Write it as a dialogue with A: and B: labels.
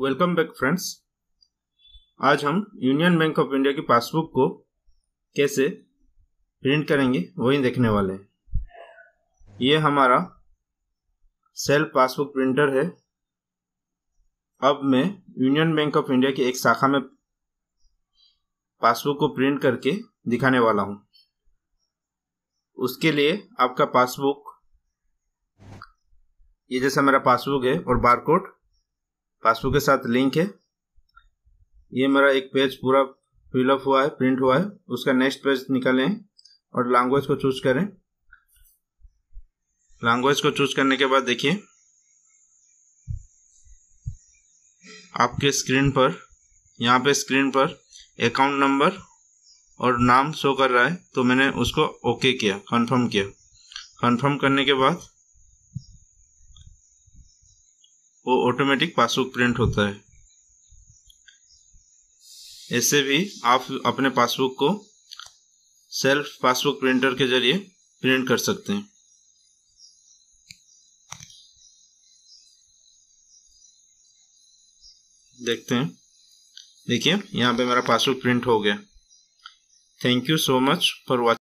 A: welcome back friends आज हम union bank of India की पासबुक को कैसे प्रिंट करेंगे वही देखने वाले हैं ये हमारा सेल्फ पासबुक प्रिंटर है अब मैं यूनियन बैंक ऑफ इंडिया की एक शाखा में पासबुक को प्रिंट करके दिखाने वाला हूँ उसके लिए आपका पासबुक ये जैसा मेरा पासबुक है और बारकोड पासबुक के साथ लिंक है ये मेरा एक पेज पूरा फिलअप हुआ है प्रिंट हुआ है उसका नेक्स्ट पेज निकालें और लैंग्वेज को चूज करें लैंग्वेज को चूज करने के बाद देखिए आपके स्क्रीन पर यहाँ पे स्क्रीन पर अकाउंट नंबर और नाम शो कर रहा है तो मैंने उसको ओके किया कंफर्म किया कंफर्म करने के बाद वो ऑटोमेटिक पासबुक प्रिंट होता है ऐसे भी आप अपने पासबुक को सेल्फ पासबुक प्रिंटर के जरिए प्रिंट कर सकते हैं देखते हैं देखिए यहाँ पे मेरा पासबुक प्रिंट हो गया thank you so much for watching